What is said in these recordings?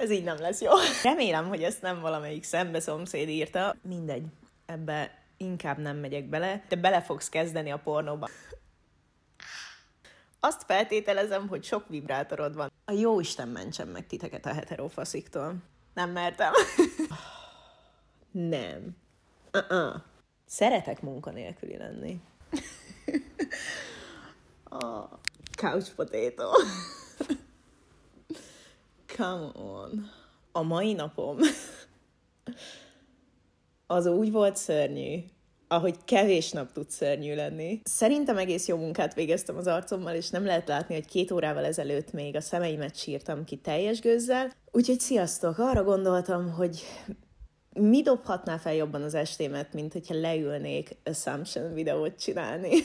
ez így nem lesz jó. Remélem, hogy ezt nem valamelyik szembe szomszéd írta. Mindegy, ebbe inkább nem megyek bele, de bele fogsz kezdeni a pornóba. Azt feltételezem, hogy sok vibrátorod van. A jó Isten mentsen meg titeket a heterofasziktól. Nem mertem. nem. Uh-uh. Szeretek munkanélküli lenni. a couch potato come on. A mai napom az úgy volt szörnyű, ahogy kevés nap tud szörnyű lenni. Szerintem egész jó munkát végeztem az arcommal, és nem lehet látni, hogy két órával ezelőtt még a szemeimet sírtam ki teljes gőzzel. Úgyhogy sziasztok! Arra gondoltam, hogy mi dobhatná fel jobban az estémet, mint hogyha leülnék Assumption videót csinálni.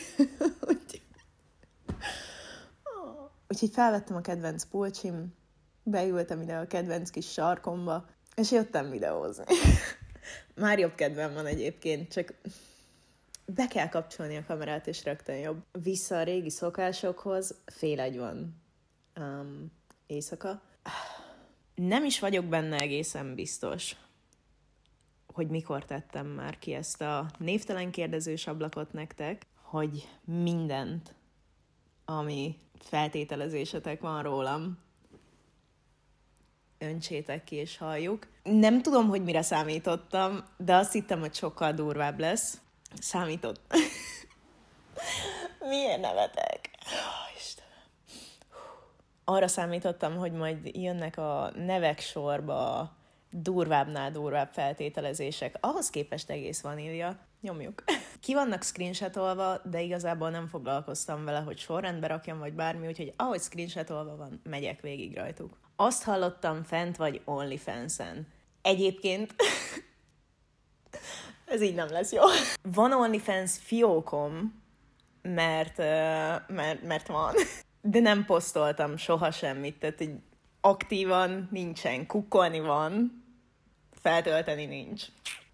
Úgyhogy felvettem a kedvenc pulcsim, beültem ide a kedvenc kis sarkomba, és jöttem videózni. Már jobb kedvem van egyébként, csak be kell kapcsolni a kamerát, és rögtön jobb. Vissza a régi szokásokhoz, fél egy van um, éjszaka. Nem is vagyok benne egészen biztos, hogy mikor tettem már ki ezt a névtelen kérdezős ablakot nektek, hogy mindent, ami feltételezésetek van rólam, öntsétek ki és halljuk. Nem tudom, hogy mire számítottam, de azt hittem, hogy sokkal durvább lesz. Számított. Milyen nevetek? Oh, Istenem. Arra számítottam, hogy majd jönnek a nevek sorba durvábbnál durvább feltételezések. Ahhoz képest egész vanília. Nyomjuk. Ki vannak screenshotolva, de igazából nem foglalkoztam vele, hogy sorrendbe rakjam, vagy bármi, úgyhogy ahogy screenshotolva van, megyek végig rajtuk. Azt hallottam fent vagy OnlyFans-en. Egyébként ez így nem lesz jó. Van OnlyFans fiókom, mert, mert, mert van. De nem posztoltam soha semmit, tehát így aktívan nincsen, kukkolni van, feltölteni nincs.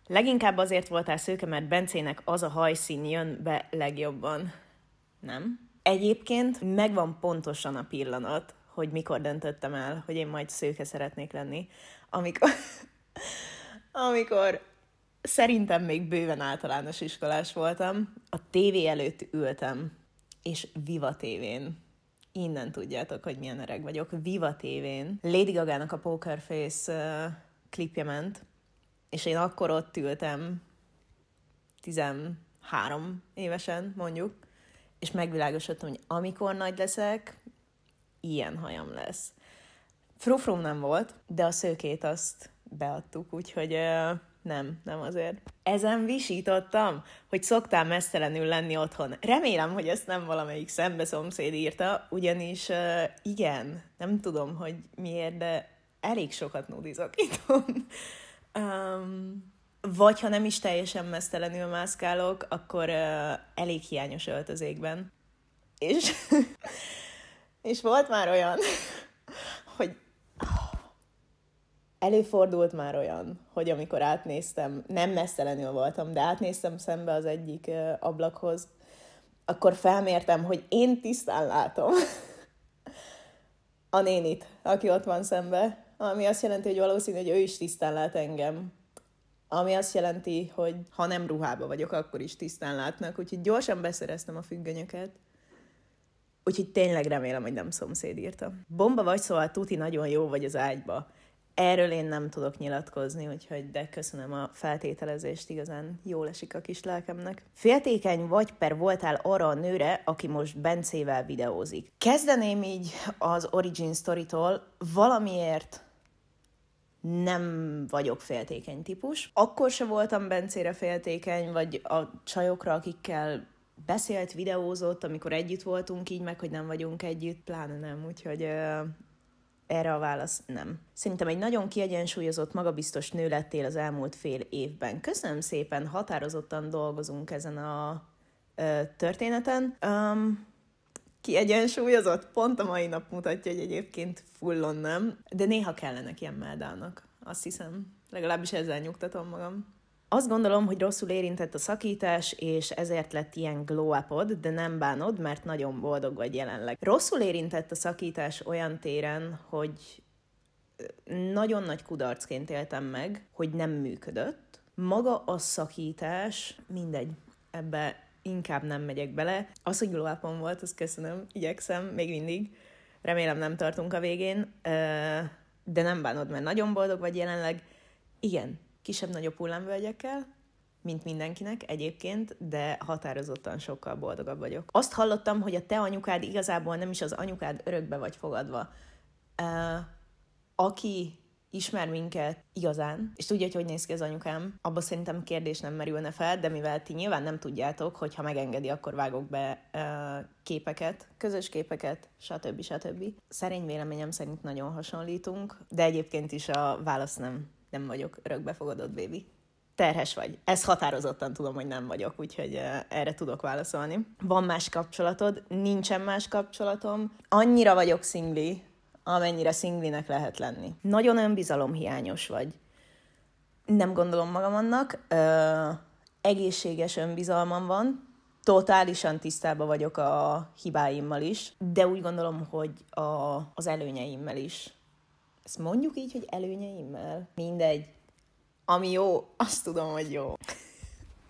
Leginkább azért voltál szőke, mert Bencének az a hajszín jön be legjobban. Nem? Egyébként megvan pontosan a pillanat, hogy mikor döntöttem el, hogy én majd szőke szeretnék lenni, amikor, amikor szerintem még bőven általános iskolás voltam, a tévé előtt ültem, és Viva tévén innen tudjátok, hogy milyen öreg vagyok, Viva tévén. Lady Gaga-nak a Poker Face uh, klipje ment, és én akkor ott ültem 13 évesen, mondjuk, és megvilágosodtam, hogy amikor nagy leszek, ilyen hajam lesz. Frufrum nem volt, de a szőkét azt beadtuk, úgyhogy nem, nem azért. Ezen visítottam, hogy szoktál messzelenül lenni otthon. Remélem, hogy ezt nem valamelyik szembe szomszéd írta, ugyanis igen, nem tudom, hogy miért, de elég sokat nudizok itt. Um, vagy ha nem is teljesen mesztelenül mászkálok, akkor uh, elég hiányos öltözékben. És És volt már olyan, hogy előfordult már olyan, hogy amikor átnéztem, nem messzelenül voltam, de átnéztem szembe az egyik ablakhoz, akkor felmértem, hogy én tisztán látom a nénit, aki ott van szembe, ami azt jelenti, hogy valószínű, hogy ő is tisztán lát engem. Ami azt jelenti, hogy ha nem ruhába vagyok, akkor is tisztán látnak, úgyhogy gyorsan beszereztem a függönyöket, Úgyhogy tényleg remélem, hogy nem szomszéd írta. Bomba vagy, szóval tuti nagyon jó vagy az ágyba. Erről én nem tudok nyilatkozni, úgyhogy de köszönöm a feltételezést, igazán jól esik a kis lelkemnek. Féltékeny vagy per voltál arra a nőre, aki most Bencével videózik. Kezdeném így az Origin Story-tól, valamiért nem vagyok féltékeny típus. Akkor se voltam Bencére féltékeny, vagy a csajokra, akikkel beszélt, videózott, amikor együtt voltunk, így meg, hogy nem vagyunk együtt, pláne nem, úgyhogy ö, erre a válasz nem. Szerintem egy nagyon kiegyensúlyozott, magabiztos nő lettél az elmúlt fél évben. Köszönöm szépen, határozottan dolgozunk ezen a ö, történeten. Um, kiegyensúlyozott, pont a mai nap mutatja, hogy egyébként fullon nem, de néha kellenek ilyen meldának, azt hiszem. Legalábbis ezzel nyugtatom magam. Azt gondolom, hogy rosszul érintett a szakítás, és ezért lett ilyen glow upod, de nem bánod, mert nagyon boldog vagy jelenleg. Rosszul érintett a szakítás olyan téren, hogy nagyon nagy kudarcként éltem meg, hogy nem működött. Maga a szakítás, mindegy, ebbe inkább nem megyek bele. Az, hogy glow volt, azt köszönöm, igyekszem, még mindig. Remélem nem tartunk a végén, de nem bánod, mert nagyon boldog vagy jelenleg. Igen, kisebb-nagyobb hullámvölgyekkel, mint mindenkinek egyébként, de határozottan sokkal boldogabb vagyok. Azt hallottam, hogy a te anyukád igazából nem is az anyukád örökbe vagy fogadva. Uh, aki ismer minket igazán, és tudja, hogy hogy néz ki az anyukám, abban szerintem kérdés nem merülne fel, de mivel ti nyilván nem tudjátok, hogy ha megengedi, akkor vágok be uh, képeket, közös képeket, stb. stb. Szerény véleményem szerint nagyon hasonlítunk, de egyébként is a válasz nem nem vagyok örökbefogadott bébi. Terhes vagy. Ez határozottan tudom, hogy nem vagyok, úgyhogy erre tudok válaszolni. Van más kapcsolatod? Nincsen más kapcsolatom. Annyira vagyok szingli, amennyire szinglinek lehet lenni. Nagyon önbizalomhiányos vagy. Nem gondolom magam annak. Ö, egészséges önbizalmam van. Totálisan tisztában vagyok a hibáimmal is, de úgy gondolom, hogy a, az előnyeimmel is ezt mondjuk így, hogy előnyeimmel? Mindegy. Ami jó, azt tudom, hogy jó.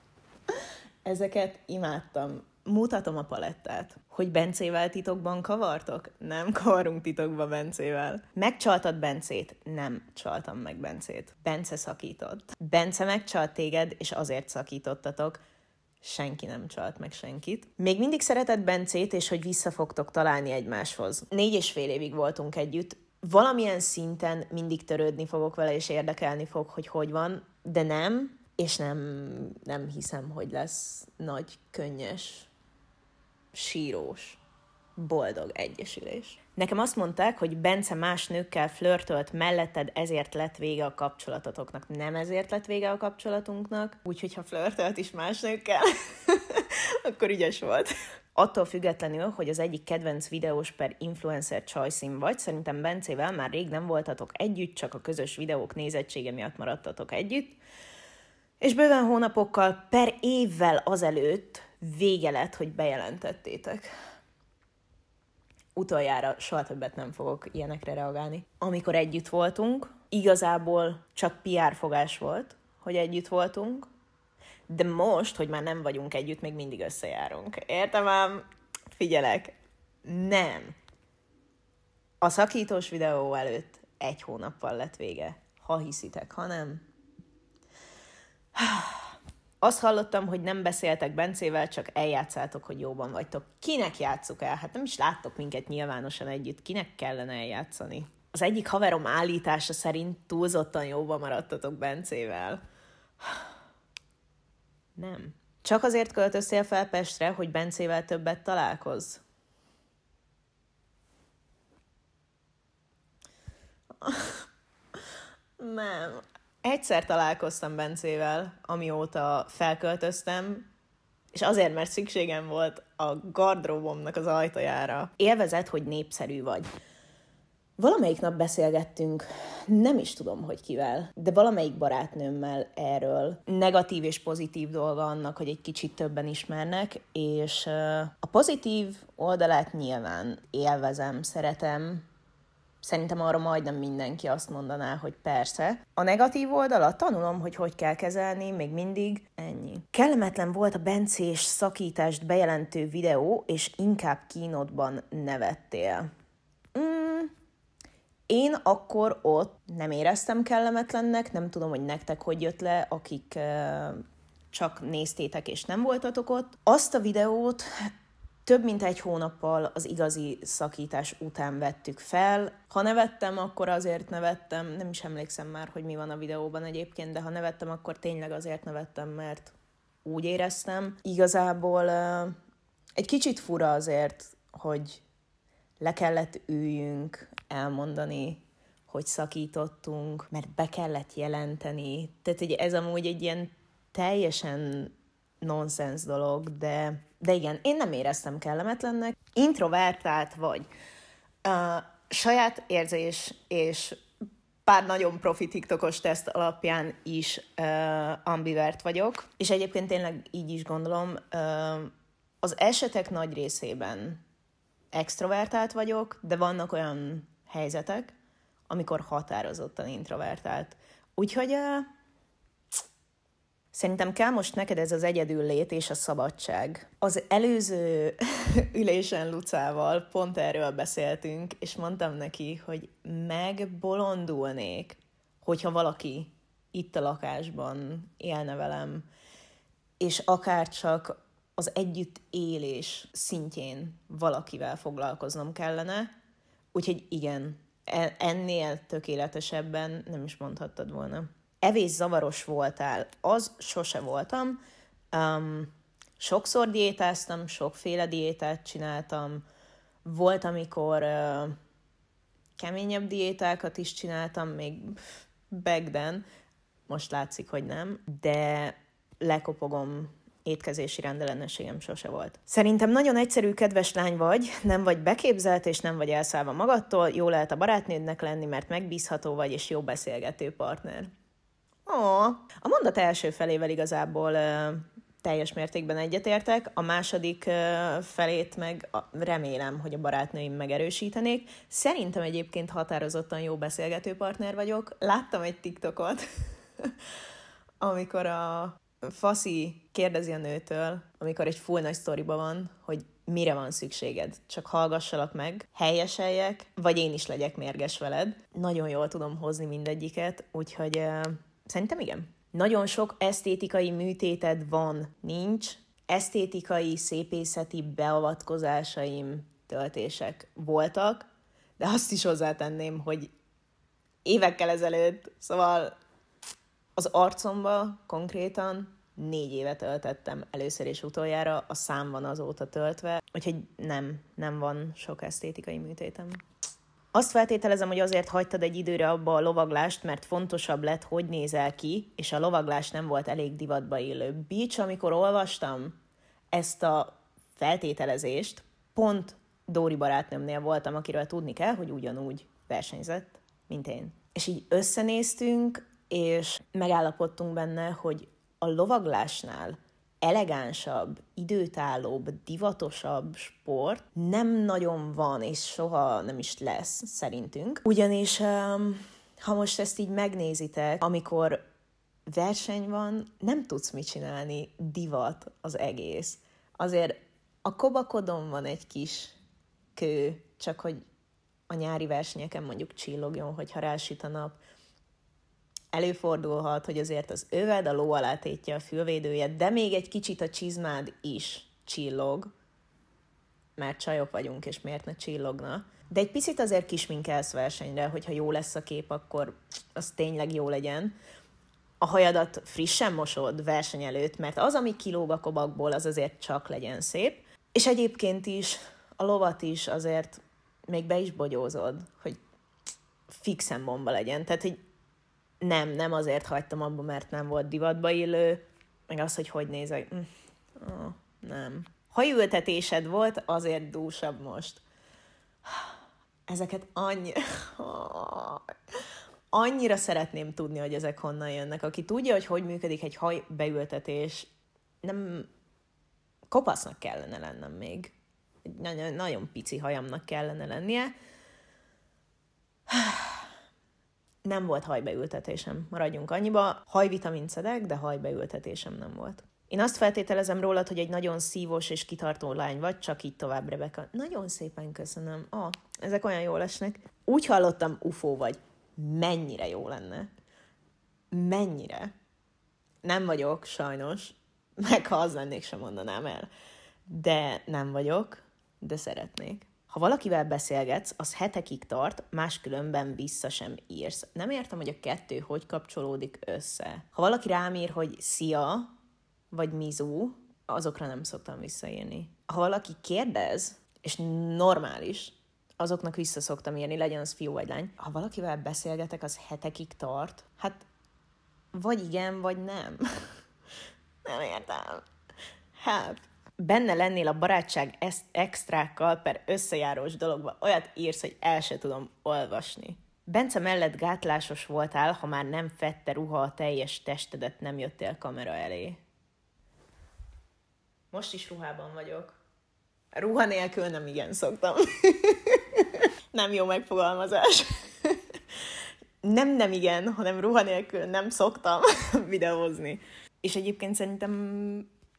Ezeket imádtam. Mutatom a palettát. Hogy Bencével titokban kavartok? Nem kavarunk titokba Bencével. Megcsaltad Bencét? Nem csaltam meg Bencét. Bence szakított. Bence megcsalt téged, és azért szakítottatok senki nem csalt meg senkit. Még mindig szeretett Bencét, és hogy vissza fogtok találni egymáshoz. Négy és fél évig voltunk együtt, valamilyen szinten mindig törődni fogok vele, és érdekelni fog, hogy hogy van, de nem, és nem, nem hiszem, hogy lesz nagy, könnyes, sírós, boldog egyesülés. Nekem azt mondták, hogy Bence más nőkkel flörtölt melletted, ezért lett vége a kapcsolatotoknak. Nem ezért lett vége a kapcsolatunknak, úgyhogy ha flörtölt is más nőkkel, akkor ügyes volt attól függetlenül, hogy az egyik kedvenc videós per influencer csajszín vagy, szerintem Bencével már rég nem voltatok együtt, csak a közös videók nézettsége miatt maradtatok együtt, és bőven hónapokkal per évvel azelőtt vége lett, hogy bejelentettétek. Utoljára soha többet nem fogok ilyenekre reagálni. Amikor együtt voltunk, igazából csak PR fogás volt, hogy együtt voltunk, de most, hogy már nem vagyunk együtt, még mindig összejárunk. Értem ám? Figyelek. Nem. A szakítós videó előtt egy hónappal lett vége. Ha hiszitek, ha nem. Azt hallottam, hogy nem beszéltek Bencével, csak eljátszátok, hogy jóban vagytok. Kinek játszuk el? Hát nem is láttok minket nyilvánosan együtt. Kinek kellene eljátszani? Az egyik haverom állítása szerint túlzottan jóban maradtatok Bencével. Nem. Csak azért költöztél fel Pestre, hogy Bencével többet találkozz? Nem. Egyszer találkoztam Bencével, amióta felköltöztem, és azért, mert szükségem volt a gardróbomnak az ajtajára. Élvezett, hogy népszerű vagy. Valamelyik nap beszélgettünk, nem is tudom, hogy kivel, de valamelyik barátnőmmel erről. Negatív és pozitív dolga annak, hogy egy kicsit többen ismernek, és a pozitív oldalát nyilván élvezem, szeretem, Szerintem arra majdnem mindenki azt mondaná, hogy persze. A negatív oldala tanulom, hogy hogy kell kezelni, még mindig ennyi. Kellemetlen volt a bencés szakítást bejelentő videó, és inkább kínodban nevettél. Én akkor ott nem éreztem kellemetlennek, nem tudom, hogy nektek hogy jött le, akik csak néztétek és nem voltatok ott. Azt a videót több mint egy hónappal az igazi szakítás után vettük fel. Ha nevettem, akkor azért nevettem, nem is emlékszem már, hogy mi van a videóban egyébként, de ha nevettem, akkor tényleg azért nevettem, mert úgy éreztem. Igazából egy kicsit fura azért, hogy le kellett üljünk elmondani, hogy szakítottunk, mert be kellett jelenteni. Tehát hogy ez amúgy egy ilyen teljesen nonsens dolog, de, de igen, én nem éreztem kellemetlennek. Introvertált vagy. A saját érzés és pár nagyon profi TikTokos teszt alapján is uh, ambivert vagyok, és egyébként tényleg így is gondolom, uh, az esetek nagy részében extrovertált vagyok, de vannak olyan helyzetek, amikor határozottan introvertált. Úgyhogy uh, szerintem kell most neked ez az egyedül lét és a szabadság. Az előző ülésen Lucával pont erről beszéltünk, és mondtam neki, hogy megbolondulnék, hogyha valaki itt a lakásban élne velem, és akár csak az együtt élés szintjén valakivel foglalkoznom kellene, Úgyhogy igen, e, ennél tökéletesebben nem is mondhattad volna. Evés zavaros voltál, az sose voltam. Um, sokszor diétáztam, sokféle diétát csináltam. Volt, amikor uh, keményebb diétákat is csináltam, még back then. Most látszik, hogy nem, de lekopogom étkezési rendellenességem sose volt. Szerintem nagyon egyszerű, kedves lány vagy, nem vagy beképzelt és nem vagy elszállva magadtól, jó lehet a barátnődnek lenni, mert megbízható vagy és jó beszélgető partner. Ó, a mondat első felével igazából ö, teljes mértékben egyetértek, a második ö, felét meg a, remélem, hogy a barátnőim megerősítenék. Szerintem egyébként határozottan jó beszélgető partner vagyok. Láttam egy TikTokot, amikor a faszi kérdezi a nőtől, amikor egy full nagy sztoriba van, hogy mire van szükséged, csak hallgassalak meg, helyeseljek, vagy én is legyek mérges veled. Nagyon jól tudom hozni mindegyiket, úgyhogy uh, szerintem igen. Nagyon sok esztétikai műtéted van, nincs. Esztétikai, szépészeti beavatkozásaim, töltések voltak, de azt is hozzátenném, hogy évekkel ezelőtt, szóval az arcomba konkrétan négy évet öltettem először és utoljára, a szám van azóta töltve, úgyhogy nem, nem van sok esztétikai műtétem. Azt feltételezem, hogy azért hagytad egy időre abba a lovaglást, mert fontosabb lett, hogy nézel ki, és a lovaglás nem volt elég divatba élő. Bícs, amikor olvastam ezt a feltételezést, pont Dóri barátnőmnél voltam, akiről tudni kell, hogy ugyanúgy versenyzett, mint én. És így összenéztünk, és megállapodtunk benne, hogy a lovaglásnál elegánsabb, időtállóbb, divatosabb sport nem nagyon van, és soha nem is lesz, szerintünk. Ugyanis, um, ha most ezt így megnézitek, amikor verseny van, nem tudsz mit csinálni, divat az egész. Azért a kobakodon van egy kis kő, csak hogy a nyári versenyeken mondjuk csillogjon, hogyha rásüt a nap, Előfordulhat, hogy azért az öved a ló alá tétje a fülvédője, de még egy kicsit a csizmád is csillog, mert csajok vagyunk, és miért ne csillogna. De egy picit azért kisminkelsz versenyre, hogyha jó lesz a kép, akkor az tényleg jó legyen. A hajadat frissen mosod verseny előtt, mert az, ami kilóg a kobakból, az azért csak legyen szép. És egyébként is a lovat is azért még be is bogyózod, hogy fixen bomba legyen. Tehát, hogy nem, nem azért hagytam abba, mert nem volt divatba illő, meg az, hogy hogy néz hogy... Oh, nem. Ha ültetésed volt, azért dúsabb most. Ezeket annyi... annyira szeretném tudni, hogy ezek honnan jönnek. Aki tudja, hogy hogy működik egy haj beültetés, nem kopasznak kellene lennem még. Nagyon, nagyon pici hajamnak kellene lennie. nem volt hajbeültetésem, maradjunk annyiba. hajvitamin szedek, de hajbeültetésem nem volt. Én azt feltételezem rólad, hogy egy nagyon szívós és kitartó lány vagy, csak így tovább, Rebeka. Nagyon szépen köszönöm. Ah, ezek olyan jól esnek. Úgy hallottam, ufó vagy. Mennyire jó lenne. Mennyire. Nem vagyok, sajnos. Meg ha az lennék, sem mondanám el. De nem vagyok, de szeretnék. Ha valakivel beszélgetsz, az hetekig tart, máskülönben vissza sem írsz. Nem értem, hogy a kettő hogy kapcsolódik össze. Ha valaki rám ír, hogy szia, vagy mizú, azokra nem szoktam visszaírni. Ha valaki kérdez, és normális, azoknak vissza szoktam írni, legyen az fiú vagy lány. Ha valakivel beszélgetek, az hetekig tart, hát vagy igen, vagy nem. nem értem. Help. Hát, benne lennél a barátság extrákkal per összejárós dologba, olyat írsz, hogy el se tudom olvasni. Bence mellett gátlásos voltál, ha már nem fette ruha a teljes testedet, nem jöttél kamera elé. Most is ruhában vagyok. A ruha nélkül nem igen szoktam. nem jó megfogalmazás. nem nem igen, hanem ruha nélkül nem szoktam videózni. És egyébként szerintem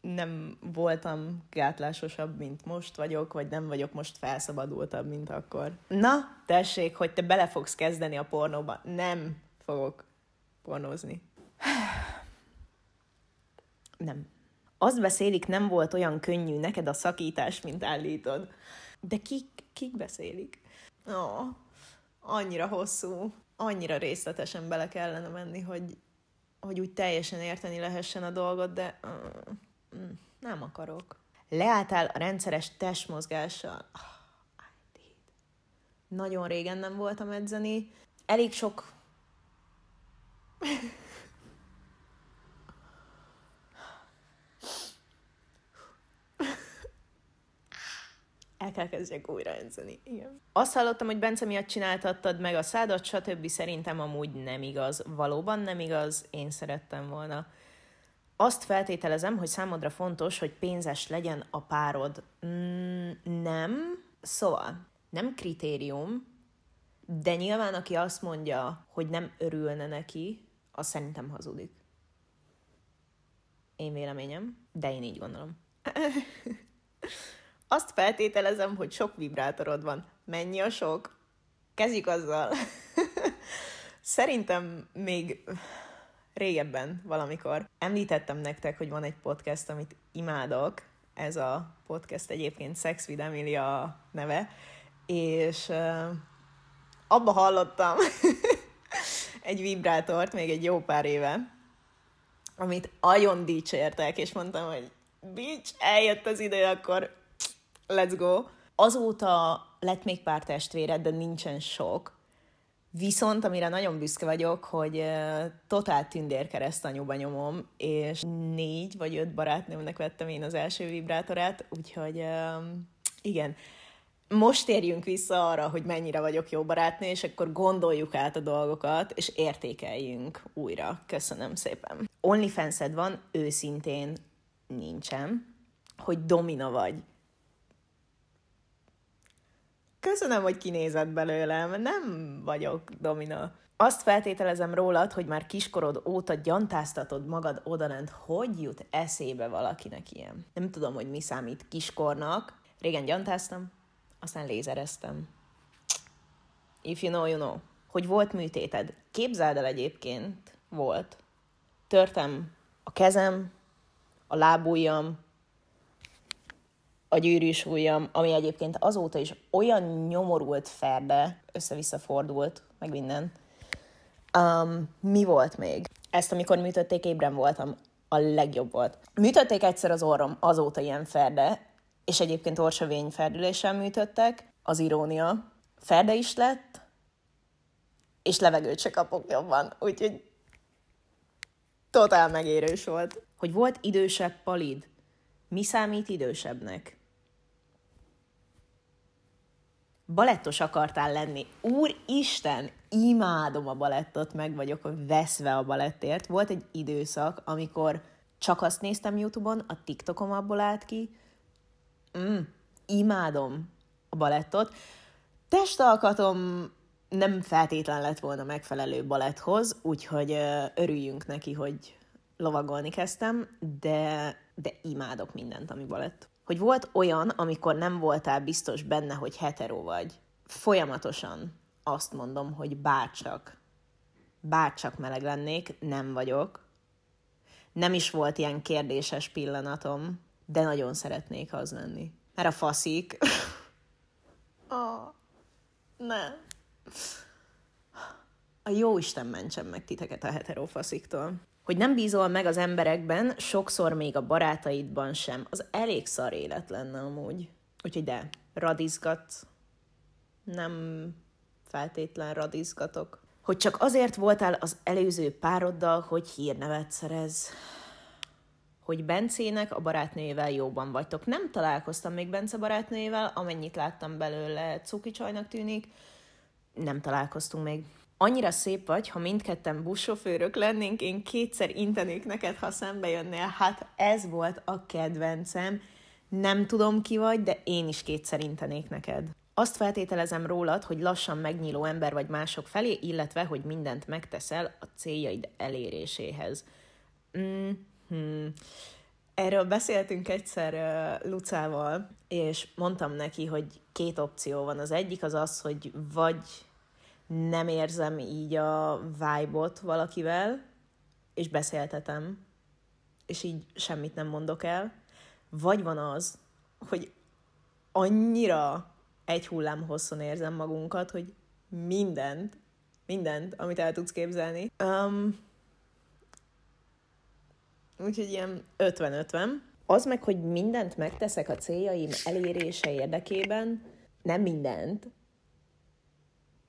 nem voltam gátlásosabb, mint most vagyok, vagy nem vagyok most felszabadultabb, mint akkor. Na, tessék, hogy te bele fogsz kezdeni a pornóba. Nem fogok pornózni. Nem. Azt beszélik, nem volt olyan könnyű neked a szakítás, mint állítod. De kik, kik beszélik? Ó, oh, annyira hosszú, annyira részletesen bele kellene menni, hogy, hogy úgy teljesen érteni lehessen a dolgot, de... Uh. Mm, nem akarok. Leálltál a rendszeres testmozgással. Ah, Nagyon régen nem voltam edzeni. Elég sok... el kell kezdjek újra edzeni. Igen. Azt hallottam, hogy Bence miatt csináltattad meg a szádat, stb. Szerintem amúgy nem igaz. Valóban nem igaz. Én szerettem volna azt feltételezem, hogy számodra fontos, hogy pénzes legyen a párod. Mm, nem. Szóval, nem kritérium, de nyilván aki azt mondja, hogy nem örülne neki, az szerintem hazudik. Én véleményem, de én így gondolom. azt feltételezem, hogy sok vibrátorod van. Mennyi a sok? Kezdjük azzal. szerintem még régebben valamikor. Említettem nektek, hogy van egy podcast, amit imádok, ez a podcast egyébként Sex with Emilia neve, és uh, abba hallottam egy vibrátort még egy jó pár éve, amit nagyon dicsértek, és mondtam, hogy bitch, eljött az idő, akkor let's go. Azóta lett még pár testvéred, de nincsen sok, Viszont amire nagyon büszke vagyok, hogy totál tündér keresztanyúba nyomom, és négy vagy öt barátnőmnek vettem én az első vibrátorát, úgyhogy igen, most térjünk vissza arra, hogy mennyire vagyok jó barátnő, és akkor gondoljuk át a dolgokat, és értékeljünk újra. Köszönöm szépen. onlyfans van, őszintén nincsen, hogy domina vagy köszönöm, hogy kinézett belőlem, nem vagyok domina. Azt feltételezem rólad, hogy már kiskorod óta gyantáztatod magad odalent, hogy jut eszébe valakinek ilyen. Nem tudom, hogy mi számít kiskornak. Régen gyantáztam, aztán lézereztem. If you know, you know. Hogy volt műtéted. Képzeld el egyébként, volt. Törtem a kezem, a lábujjam, a gyűrűs ujjam, ami egyébként azóta is olyan nyomorult ferde, össze-vissza fordult, meg minden. Um, mi volt még? Ezt, amikor műtötték, ébren voltam. A legjobb volt. Műtötték egyszer az orrom, azóta ilyen ferde, és egyébként orsavény ferdüléssel műtöttek, az irónia. Ferde is lett, és levegőt se kapok jobban, úgyhogy totál megérős volt. Hogy volt idősebb palid, mi számít idősebbnek? balettos akartál lenni. Úristen, imádom a balettot, meg vagyok veszve a balettért. Volt egy időszak, amikor csak azt néztem YouTube-on, a TikTokom abból állt ki. Mm, imádom a balettot. Testalkatom nem feltétlen lett volna megfelelő baletthoz, úgyhogy örüljünk neki, hogy lovagolni kezdtem, de, de imádok mindent, ami balett hogy volt olyan, amikor nem voltál biztos benne, hogy hetero vagy. Folyamatosan azt mondom, hogy bárcsak. Bárcsak meleg lennék, nem vagyok. Nem is volt ilyen kérdéses pillanatom, de nagyon szeretnék az lenni. Mert a faszik... oh, ne. A jó Isten mentsen meg titeket a heterofasziktól hogy nem bízol meg az emberekben, sokszor még a barátaidban sem. Az elég szar élet lenne amúgy. Úgyhogy de, radizgat. Nem feltétlen radizgatok. Hogy csak azért voltál az előző pároddal, hogy hírnevet szerez. Hogy Bencének a barátnőjével jóban vagytok. Nem találkoztam még Bence barátnőjével, amennyit láttam belőle cuki csajnak tűnik. Nem találkoztunk még annyira szép vagy, ha mindketten buszsofőrök lennénk, én kétszer intenék neked, ha szembe jönnél. Hát ez volt a kedvencem. Nem tudom ki vagy, de én is kétszer intenék neked. Azt feltételezem rólad, hogy lassan megnyíló ember vagy mások felé, illetve, hogy mindent megteszel a céljaid eléréséhez. Mm-hmm. Erről beszéltünk egyszer uh, Lucával, és mondtam neki, hogy két opció van. Az egyik az az, hogy vagy nem érzem így a vibe valakivel, és beszéltetem, és így semmit nem mondok el. Vagy van az, hogy annyira egy hullám hosszon érzem magunkat, hogy mindent, mindent, amit el tudsz képzelni. Um, úgyhogy ilyen 50-50. Az meg, hogy mindent megteszek a céljaim elérése érdekében, nem mindent,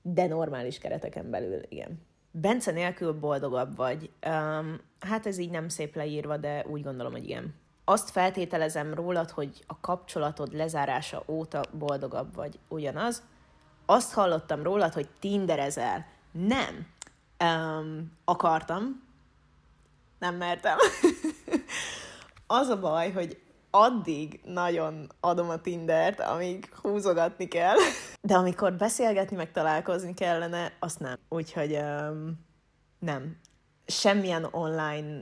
de normális kereteken belül, igen. Bence nélkül boldogabb vagy. Um, hát ez így nem szép leírva, de úgy gondolom, hogy igen. Azt feltételezem rólad, hogy a kapcsolatod lezárása óta boldogabb vagy. Ugyanaz. Azt hallottam rólad, hogy tinderezel. Nem. Um, akartam. Nem mertem. Az a baj, hogy addig nagyon adom a Tindert, amíg húzogatni kell. De amikor beszélgetni, meg találkozni kellene, azt nem. Úgyhogy um, nem. Semmilyen online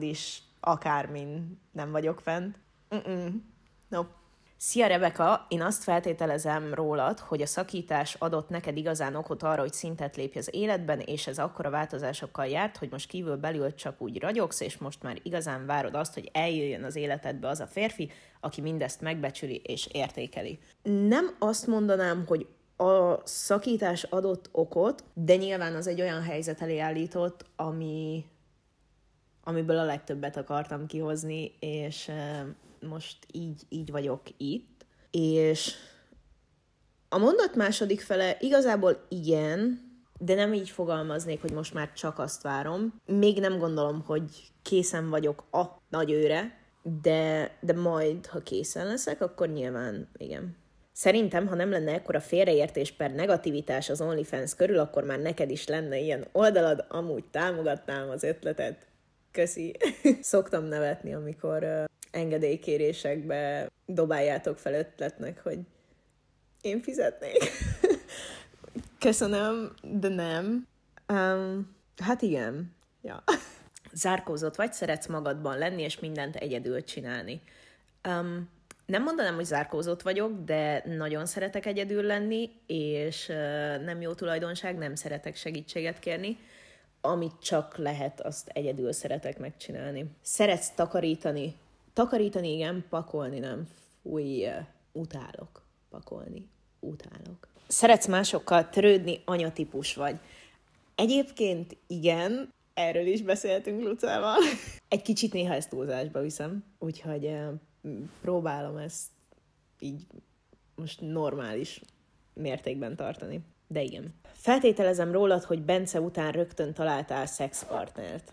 is akármin nem vagyok fent. Mm-mm. Nope. Szia Rebeka, én azt feltételezem rólad, hogy a szakítás adott neked igazán okot arra, hogy szintet lépj az életben, és ez akkora változásokkal járt, hogy most kívül belül csak úgy ragyogsz, és most már igazán várod azt, hogy eljöjjön az életedbe az a férfi, aki mindezt megbecsüli és értékeli. Nem azt mondanám, hogy a szakítás adott okot, de nyilván az egy olyan helyzet elé állított, ami, amiből a legtöbbet akartam kihozni, és eh, most így, így vagyok itt. És a mondat második fele igazából igen, de nem így fogalmaznék, hogy most már csak azt várom. Még nem gondolom, hogy készen vagyok a nagy őre, de, de majd, ha készen leszek, akkor nyilván igen. Szerintem, ha nem lenne ekkora félreértés per negativitás az OnlyFans körül, akkor már neked is lenne ilyen oldalad, amúgy támogatnám az ötletet. Köszi. Szoktam nevetni, amikor engedélykérésekbe dobáljátok fel ötletnek, hogy én fizetnék. Köszönöm, de nem. Um, hát igen. Ja. Zárkózott vagy, szeretsz magadban lenni, és mindent egyedül csinálni. Um, nem mondanám, hogy zárkózott vagyok, de nagyon szeretek egyedül lenni, és uh, nem jó tulajdonság, nem szeretek segítséget kérni. Amit csak lehet, azt egyedül szeretek megcsinálni. Szeretsz takarítani, Takarítani igen, pakolni nem. Fúj, uh, utálok pakolni. Utálok. Szeretsz másokkal törődni, anyatípus vagy. Egyébként igen, erről is beszéltünk Lucával. Egy kicsit néha ezt túlzásba viszem, úgyhogy uh, próbálom ezt így most normális mértékben tartani. De igen. Feltételezem rólad, hogy Bence után rögtön találtál szexpartnert.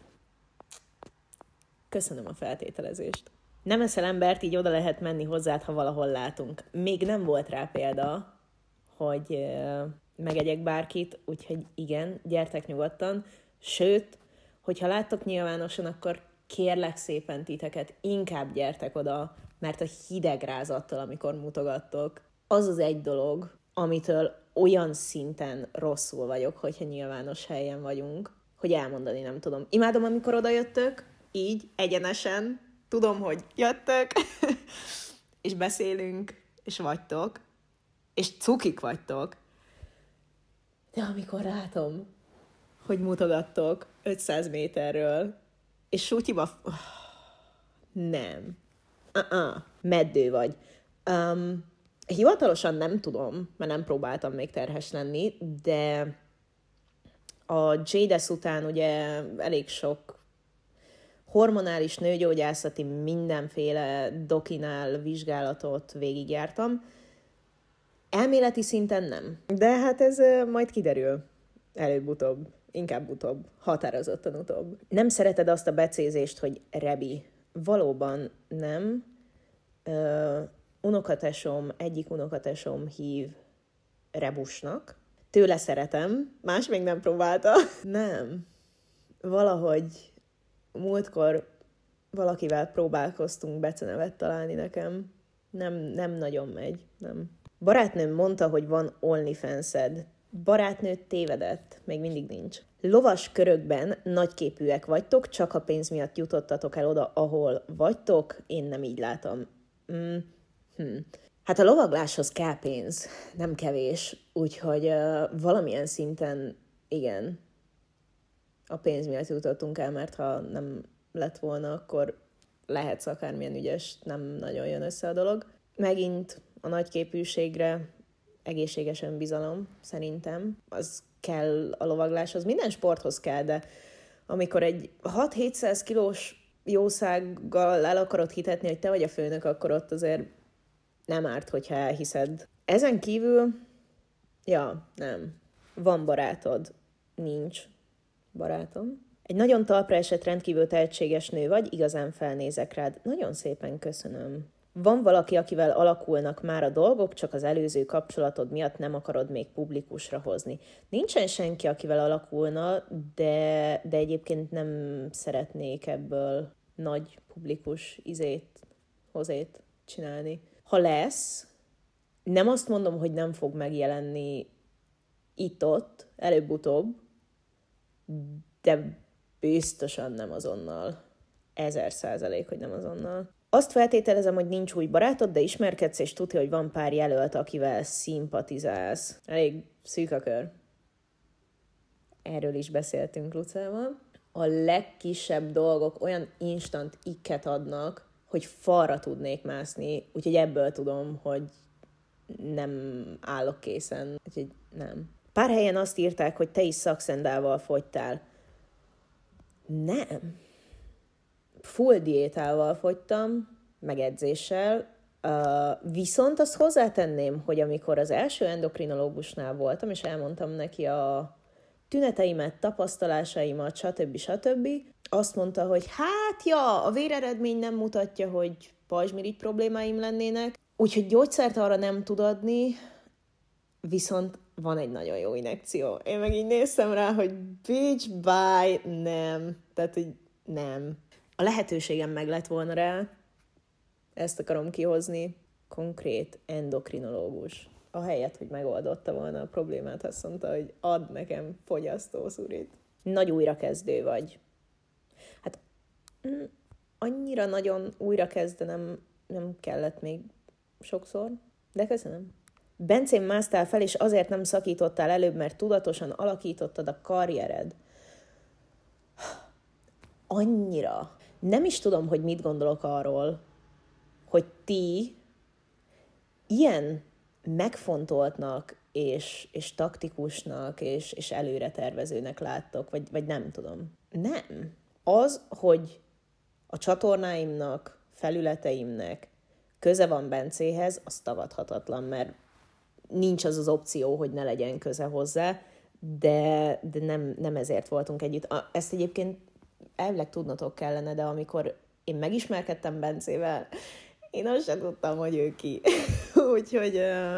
Köszönöm a feltételezést nem eszel embert, így oda lehet menni hozzád, ha valahol látunk. Még nem volt rá példa, hogy megegyek bárkit, úgyhogy igen, gyertek nyugodtan. Sőt, hogyha láttok nyilvánosan, akkor kérlek szépen titeket, inkább gyertek oda, mert a hidegrázattal, amikor mutogattok, az az egy dolog, amitől olyan szinten rosszul vagyok, hogyha nyilvános helyen vagyunk, hogy elmondani nem tudom. Imádom, amikor odajöttök, így, egyenesen, tudom, hogy jöttök, és beszélünk, és vagytok, és cukik vagytok. De amikor látom, hogy mutogattok 500 méterről, és sútyiba... Öh, nem. Uh-uh. Meddő vagy. Um, hivatalosan nem tudom, mert nem próbáltam még terhes lenni, de a Jades után ugye elég sok hormonális nőgyógyászati mindenféle dokinál vizsgálatot végigjártam. Elméleti szinten nem. De hát ez majd kiderül. Előbb-utóbb. Inkább utóbb. Határozottan utóbb. Nem szereted azt a becézést, hogy rebi. Valóban nem. Ö, unokatesom, egyik unokatesom hív rebusnak. Tőle szeretem, más még nem próbálta. Nem. Valahogy múltkor valakivel próbálkoztunk becenevet találni nekem. Nem, nem nagyon megy, nem. Barátnőm mondta, hogy van onlyfans Barátnő tévedett, még mindig nincs. Lovas körökben nagyképűek vagytok, csak a pénz miatt jutottatok el oda, ahol vagytok, én nem így látom. Mm. Hm. Hát a lovagláshoz kell pénz, nem kevés, úgyhogy uh, valamilyen szinten igen, a pénz miatt jutottunk el, mert ha nem lett volna, akkor lehet akármilyen ügyes, nem nagyon jön össze a dolog. Megint a nagyképűségre egészségesen bizalom, szerintem. Az kell a az minden sporthoz kell, de amikor egy 6-700 kilós jószággal el akarod hitetni, hogy te vagy a főnök, akkor ott azért nem árt, hogyha elhiszed. Ezen kívül, ja, nem. Van barátod? Nincs barátom. Egy nagyon talpra esett rendkívül tehetséges nő vagy, igazán felnézek rád. Nagyon szépen köszönöm. Van valaki, akivel alakulnak már a dolgok, csak az előző kapcsolatod miatt nem akarod még publikusra hozni. Nincsen senki, akivel alakulna, de, de egyébként nem szeretnék ebből nagy publikus izét, hozét csinálni. Ha lesz, nem azt mondom, hogy nem fog megjelenni itt-ott, előbb-utóbb, de biztosan nem azonnal. Ezer százalék, hogy nem azonnal. Azt feltételezem, hogy nincs új barátod, de ismerkedsz, és tudja, hogy van pár jelölt, akivel szimpatizálsz. Elég szűk a kör. Erről is beszéltünk Lucával. A legkisebb dolgok olyan instant ikket adnak, hogy falra tudnék mászni, úgyhogy ebből tudom, hogy nem állok készen, úgyhogy nem. Pár helyen azt írták, hogy te is szakszendával fogytál. Nem. Full diétával fogytam, meg edzéssel, Uh, viszont azt hozzátenném, hogy amikor az első endokrinológusnál voltam, és elmondtam neki a tüneteimet, tapasztalásaimat, stb. stb., azt mondta, hogy hát ja, a véreredmény nem mutatja, hogy pajzsmirigy problémáim lennének, úgyhogy gyógyszert arra nem tud adni, viszont van egy nagyon jó inekció. Én meg így néztem rá, hogy bitch, bye, nem. Tehát, hogy nem. A lehetőségem meg lett volna rá, ezt akarom kihozni, konkrét endokrinológus. A helyet, hogy megoldotta volna a problémát, azt mondta, hogy ad nekem fogyasztószurit. Nagy újrakezdő vagy. Hát mm, annyira nagyon újrakezdenem nem kellett még sokszor, de köszönöm. Bencén másztál fel, és azért nem szakítottál előbb, mert tudatosan alakítottad a karriered. Annyira. Nem is tudom, hogy mit gondolok arról, hogy ti ilyen megfontoltnak és, és taktikusnak és, és előretervezőnek láttok, vagy, vagy nem tudom. Nem. Az, hogy a csatornáimnak, felületeimnek köze van Bencéhez, az tagadhatatlan, mert nincs az az opció, hogy ne legyen köze hozzá, de, de nem, nem ezért voltunk együtt. Ezt egyébként elvileg tudnotok kellene, de amikor én megismerkedtem Bencével, én azt sem tudtam, hogy ő ki. Úgyhogy, uh,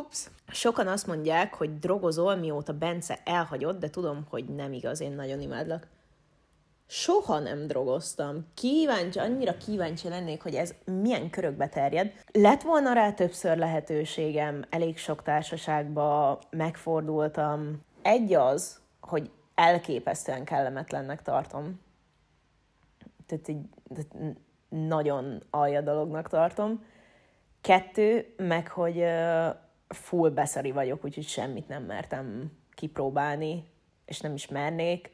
ups. Sokan azt mondják, hogy drogozol, mióta Bence elhagyott, de tudom, hogy nem igaz, én nagyon imádlak soha nem drogoztam. Kíváncsi, annyira kíváncsi lennék, hogy ez milyen körökbe terjed. Lett volna rá többször lehetőségem, elég sok társaságba megfordultam. Egy az, hogy elképesztően kellemetlennek tartom. Tehát így tehát nagyon alja dolognak tartom. Kettő, meg hogy full beszari vagyok, úgyhogy semmit nem mertem kipróbálni, és nem is mernék,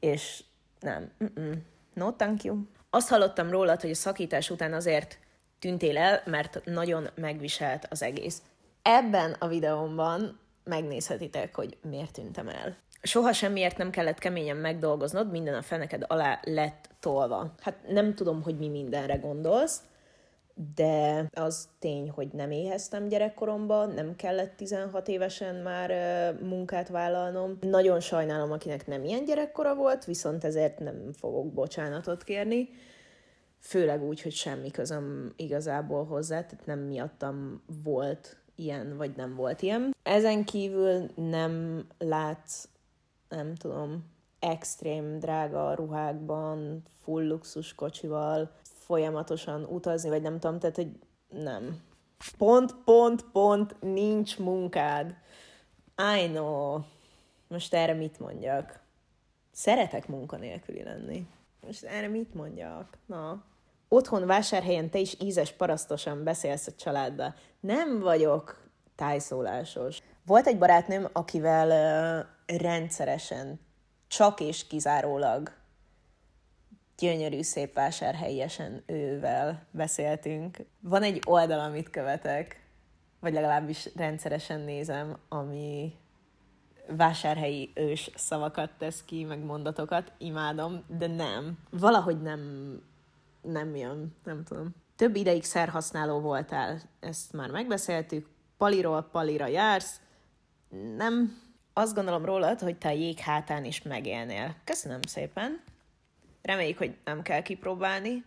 és nem. Mm-mm. No, thank you. Azt hallottam rólad, hogy a szakítás után azért tűntél el, mert nagyon megviselt az egész. Ebben a videómban megnézhetitek, hogy miért tűntem el. Soha semmiért nem kellett keményen megdolgoznod, minden a feneked alá lett tolva. Hát nem tudom, hogy mi mindenre gondolsz, de az tény, hogy nem éheztem gyerekkoromban, nem kellett 16 évesen már munkát vállalnom. Nagyon sajnálom, akinek nem ilyen gyerekkora volt, viszont ezért nem fogok bocsánatot kérni. Főleg úgy, hogy semmi közöm igazából hozzá, tehát nem miattam volt ilyen, vagy nem volt ilyen. Ezen kívül nem látsz, nem tudom, extrém drága ruhákban, full luxus kocsival, folyamatosan utazni, vagy nem tudom, tehát, hogy nem. Pont, pont, pont, nincs munkád. I know. Most erre mit mondjak? Szeretek munkanélküli lenni. Most erre mit mondjak? Na, otthon vásárhelyen te is ízes parasztosan beszélsz a családba. Nem vagyok tájszólásos. Volt egy barátnőm, akivel uh, rendszeresen, csak és kizárólag gyönyörű szép vásárhelyesen ővel beszéltünk. Van egy oldal, amit követek, vagy legalábbis rendszeresen nézem, ami vásárhelyi ős szavakat tesz ki, meg mondatokat, imádom, de nem. Valahogy nem, nem jön, nem tudom. Több ideig szerhasználó voltál, ezt már megbeszéltük, paliról palira jársz, nem. Azt gondolom rólad, hogy te a jég hátán is megélnél. Köszönöm szépen! Reméljük, hogy nem kell kipróbálni,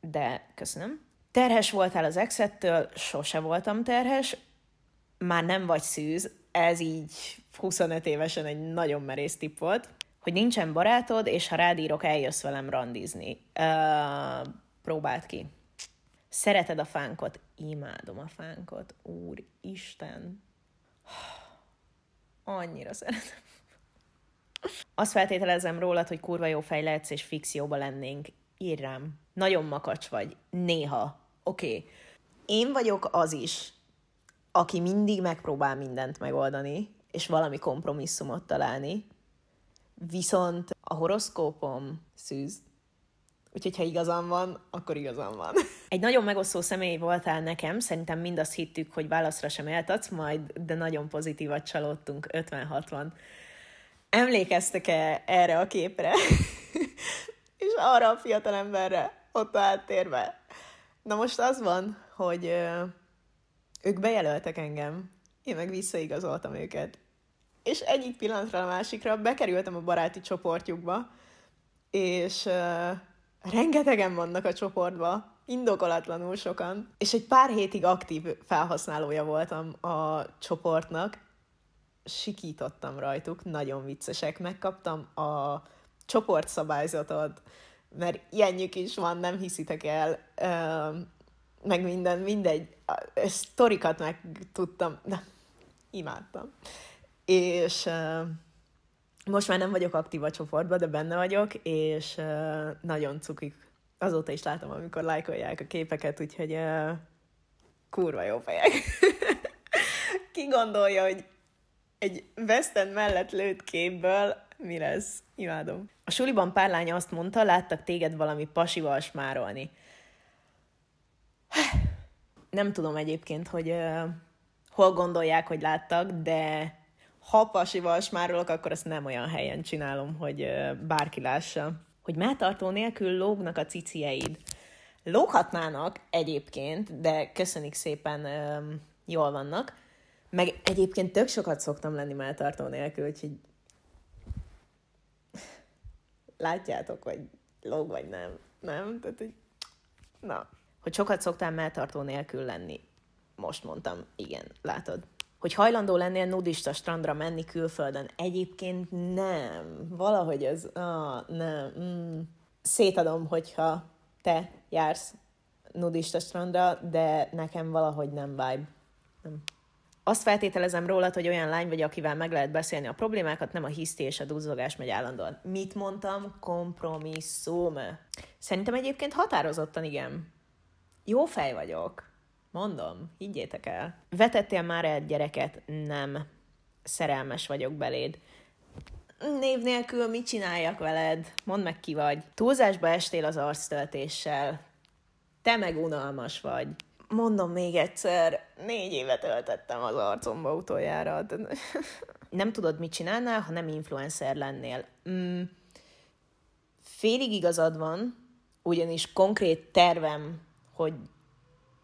de köszönöm. Terhes voltál az exettől, sose voltam terhes, már nem vagy szűz, ez így 25 évesen egy nagyon merész tipp volt, hogy nincsen barátod, és ha rád írok, eljössz velem randizni. Uh, próbáld ki. Szereted a fánkot? Imádom a fánkot. Úristen. Annyira szeretem. Azt feltételezem rólad, hogy kurva jó fej és fix jóba lennénk. Írj rám. Nagyon makacs vagy. Néha. Oké. Okay. Én vagyok az is, aki mindig megpróbál mindent megoldani, és valami kompromisszumot találni, viszont a horoszkópom szűz. Úgyhogy, ha igazam van, akkor igazam van. Egy nagyon megosztó személy voltál nekem, szerintem mind azt hittük, hogy válaszra sem eltadsz majd, de nagyon pozitívat csalódtunk, 50-60 emlékeztek-e erre a képre? és arra a fiatalemberre ott a háttérben. Na most az van, hogy ö, ők bejelöltek engem, én meg visszaigazoltam őket. És egyik pillanatra a másikra bekerültem a baráti csoportjukba, és ö, rengetegen vannak a csoportba, indokolatlanul sokan, és egy pár hétig aktív felhasználója voltam a csoportnak, sikítottam rajtuk, nagyon viccesek. Megkaptam a csoportszabályzatot, mert ilyenjük is van, nem hiszitek el, meg minden, mindegy, a sztorikat meg tudtam, de imádtam. És most már nem vagyok aktív a csoportban, de benne vagyok, és nagyon cukik. Azóta is látom, amikor lájkolják a képeket, úgyhogy kurva jó fejek. Ki gondolja, hogy egy West End mellett lőtt képből mi lesz? Imádom. A suliban pár lánya azt mondta, láttak téged valami pasival smárolni. Nem tudom egyébként, hogy uh, hol gondolják, hogy láttak, de ha pasival smárolok, akkor azt nem olyan helyen csinálom, hogy uh, bárki lássa. Hogy mátartó nélkül lógnak a cicieid. Lóghatnának egyébként, de köszönik szépen, um, jól vannak. Meg egyébként tök sokat szoktam lenni már tartó nélkül, úgyhogy látjátok, hogy lóg vagy nem. Nem? Tehát, hogy... Na. Hogy sokat szoktál melltartó nélkül lenni. Most mondtam, igen, látod. Hogy hajlandó lennél nudista strandra menni külföldön. Egyébként nem. Valahogy ez... Ah, nem. Mm. Szétadom, hogyha te jársz nudista strandra, de nekem valahogy nem vibe. Nem azt feltételezem rólad, hogy olyan lány vagy, akivel meg lehet beszélni a problémákat, nem a hiszti és a duzzogás megy állandóan. Mit mondtam? Kompromisszum. Szerintem egyébként határozottan igen. Jó fej vagyok. Mondom, higgyétek el. Vetettél már egy gyereket? Nem. Szerelmes vagyok beléd. Név nélkül mit csináljak veled? Mondd meg, ki vagy. Túlzásba estél az arctöltéssel. Te meg unalmas vagy mondom még egyszer, négy évet öltettem az arcomba utoljára. nem tudod, mit csinálnál, ha nem influencer lennél. Mm, félig igazad van, ugyanis konkrét tervem, hogy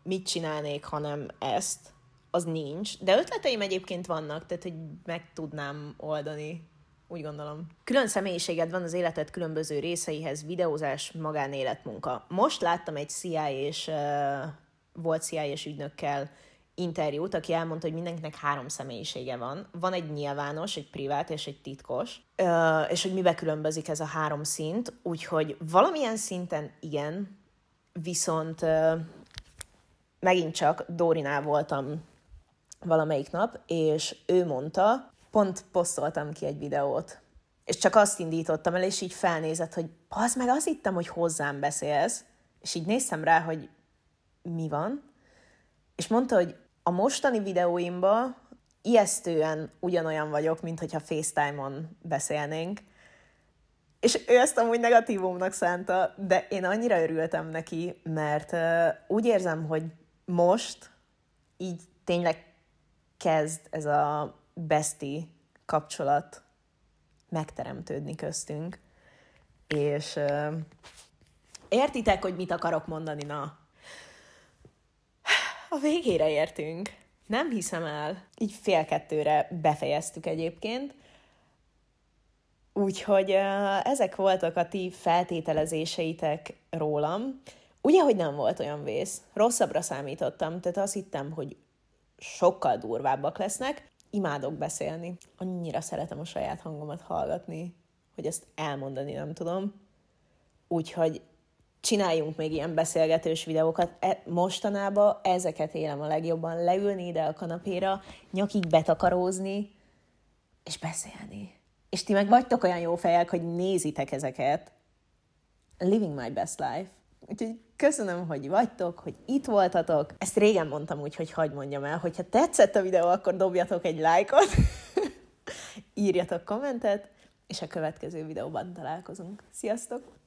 mit csinálnék, hanem ezt, az nincs. De ötleteim egyébként vannak, tehát hogy meg tudnám oldani úgy gondolom. Külön személyiséged van az életed különböző részeihez, videózás, magánélet, munka. Most láttam egy CIA és uh, volt cia és ügynökkel interjút, aki elmondta, hogy mindenkinek három személyisége van. Van egy nyilvános, egy privát és egy titkos, és hogy mibe különbözik ez a három szint, úgyhogy valamilyen szinten igen, viszont megint csak Dórinál voltam valamelyik nap, és ő mondta, pont posztoltam ki egy videót, és csak azt indítottam el, és így felnézett, hogy az meg azt hittem, hogy hozzám beszélsz, és így néztem rá, hogy mi van, és mondta, hogy a mostani videóimban ijesztően ugyanolyan vagyok, mint hogyha FaceTime-on beszélnénk, és ő ezt amúgy negatívumnak szánta, de én annyira örültem neki, mert úgy érzem, hogy most így tényleg kezd ez a besti kapcsolat megteremtődni köztünk. És értitek, hogy mit akarok mondani, na, a végére értünk. Nem hiszem el. Így fél kettőre befejeztük egyébként. Úgyhogy ezek voltak a ti feltételezéseitek rólam. Ugye, hogy nem volt olyan vész. Rosszabbra számítottam, tehát azt hittem, hogy sokkal durvábbak lesznek. Imádok beszélni. Annyira szeretem a saját hangomat hallgatni, hogy ezt elmondani nem tudom. Úgyhogy csináljunk még ilyen beszélgetős videókat. E, mostanában ezeket élem a legjobban, leülni ide a kanapéra, nyakig betakarózni, és beszélni. És ti meg vagytok olyan jó fejek, hogy nézitek ezeket. Living my best life. Úgyhogy köszönöm, hogy vagytok, hogy itt voltatok. Ezt régen mondtam úgy, hogy hagyd mondjam el, hogyha tetszett a videó, akkor dobjatok egy lájkot, írjatok kommentet, és a következő videóban találkozunk. Sziasztok!